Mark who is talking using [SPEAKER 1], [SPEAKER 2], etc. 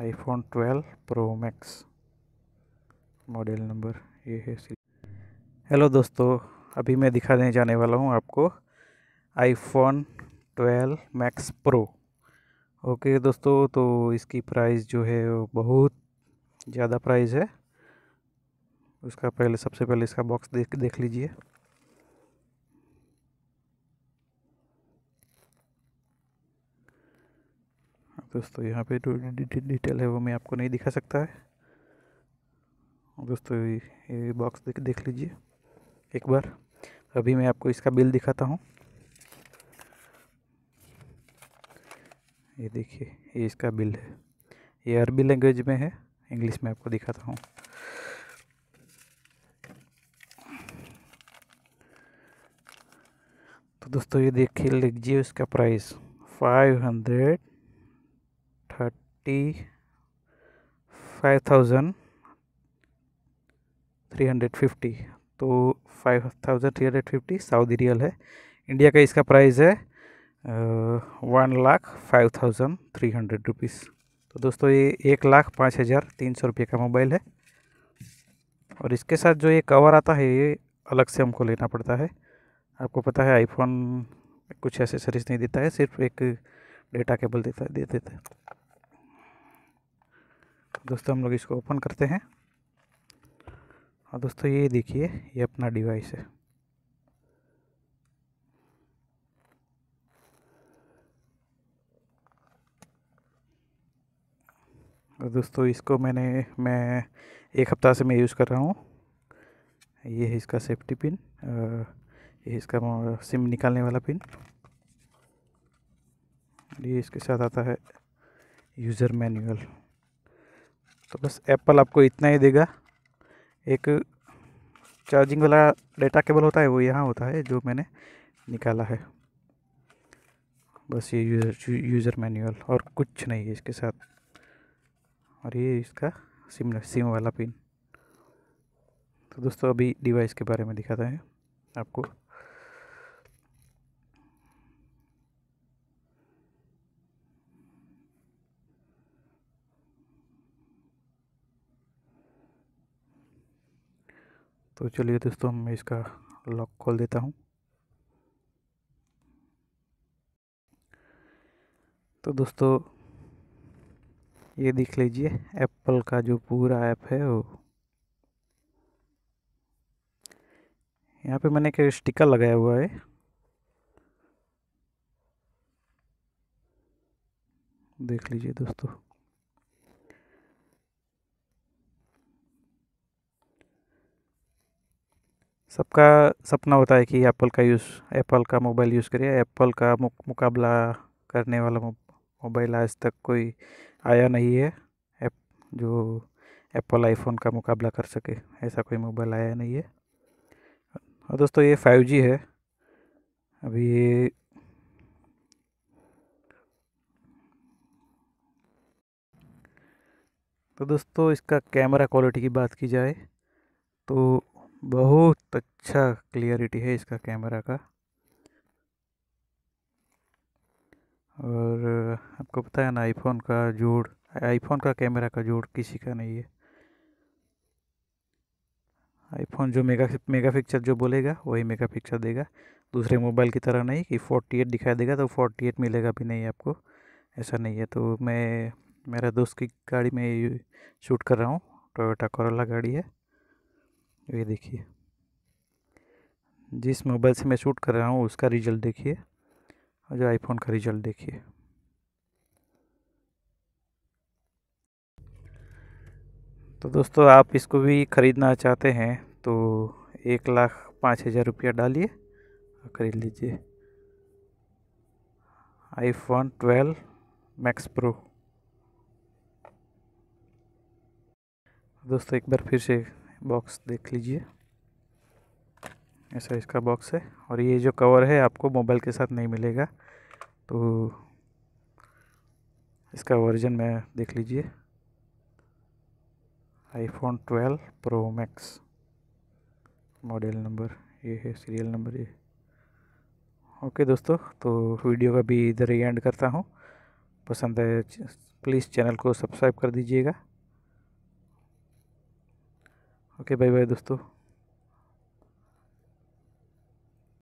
[SPEAKER 1] iPhone 12 pro max model number ये है hello दोस्तों अभी मैं दिखाने जाने वाला हूँ आपको आईफोन 12 मैक्स प्रो ओके दोस्तों तो इसकी प्राइस जो है वो बहुत ज़्यादा प्राइस है उसका पहले सबसे पहले इसका बॉक्स देख देख लीजिए दोस्तों यहाँ पे जो तो डिटेल है वो मैं आपको नहीं दिखा सकता है दोस्तों ये बॉक्स देख देख लीजिए एक बार अभी मैं आपको इसका बिल दिखाता हूँ ये देखिए ये इसका बिल है ये अरबी लैंग्वेज में है इंग्लिश में आपको दिखाता हूँ तो दोस्तों ये देखिए लीजिए उसका price five hundred five thousand three hundred fifty तो five thousand three hundred fifty Saudi riyal है इंडिया का इसका प्राइस है one lakh five thousand three hundred rupees तो दोस्तों ये एक लाख पाँच हज़ार तीन सौ रुपये का मोबाइल है और इसके साथ जो ये कवर आता है ये अलग से हमको लेना पड़ता है आपको पता है आईफोन कुछ एसेसरीज नहीं देता है सिर्फ एक डेटा केबल देता दे देता है दोस्तों हम लोग इसको ओपन करते हैं और दोस्तों ये देखिए ये अपना डिवाइस है और दोस्तों इसको मैंने मैं एक हफ़्ता से मैं यूज़ कर रहा हूँ ये है इसका सेफ्टी पिन ये इसका सिम निकालने वाला पिन ये इसके साथ आता है यूज़र मैनुअल तो बस एप्पल आपको इतना ही देगा एक चार्जिंग वाला डेटा केबल होता है वो यहाँ होता है जो मैंने निकाला है बस ये यूज़र यूज़र मैनुअल और कुछ नहीं है इसके साथ और ये इसका सिम सिम वाला पिन तो दोस्तों अभी डिवाइस के बारे में दिखाता है आपको तो चलिए दोस्तों मैं इसका लॉक खोल देता हूँ तो दोस्तों ये देख लीजिए एप्पल का जो पूरा ऐप है वो यहाँ पे मैंने एक स्टिकर लगाया हुआ है देख लीजिए दोस्तों सबका सपना होता है कि एप्पल का यूज़ एप्पल का मोबाइल यूज़ करें एप्पल का मुकाबला करने वाला मोबाइल आज तक कोई आया नहीं है एप जो एप्पल आईफोन का मुकाबला कर सके ऐसा कोई मोबाइल आया नहीं है और दोस्तों ये फाइव जी है अभी ये तो दोस्तों इसका कैमरा क्वालिटी की बात की जाए तो बहुत अच्छा क्लियरिटी है इसका कैमरा का और आपको पता है ना आईफोन का जोड़ आईफोन का कैमरा का जोड़ किसी का नहीं है आईफोन जो मेगा मेगा पिक्चर जो बोलेगा वही मेगा पिक्चर देगा दूसरे मोबाइल की तरह नहीं कि फोर्टी एट दिखाई देगा तो फोर्टी एट मिलेगा भी नहीं आपको ऐसा नहीं है तो मैं मेरा दोस्त की गाड़ी में शूट कर रहा हूँ टोयोटा करोला गाड़ी है ये देखिए जिस मोबाइल से मैं शूट कर रहा हूँ उसका रिजल्ट देखिए और जो आईफोन का रिजल्ट देखिए तो दोस्तों आप इसको भी ख़रीदना चाहते हैं तो एक लाख पाँच हज़ार रुपया डालिए और ख़रीद लीजिए आईफोन ट्वेल्व मैक्स प्रो दोस्तों एक बार फिर से बॉक्स देख लीजिए ऐसा इसका बॉक्स है और ये जो कवर है आपको मोबाइल के साथ नहीं मिलेगा तो इसका वर्जन में देख लीजिए iPhone 12 pro max model number ये है सीरियल नंबर ये ओके दोस्तों तो वीडियो का भी इधर ही एंड करता हूँ पसंद है प्लीज़ चैनल को सब्सक्राइब कर दीजिएगा ओके बाय बाय दोस्तों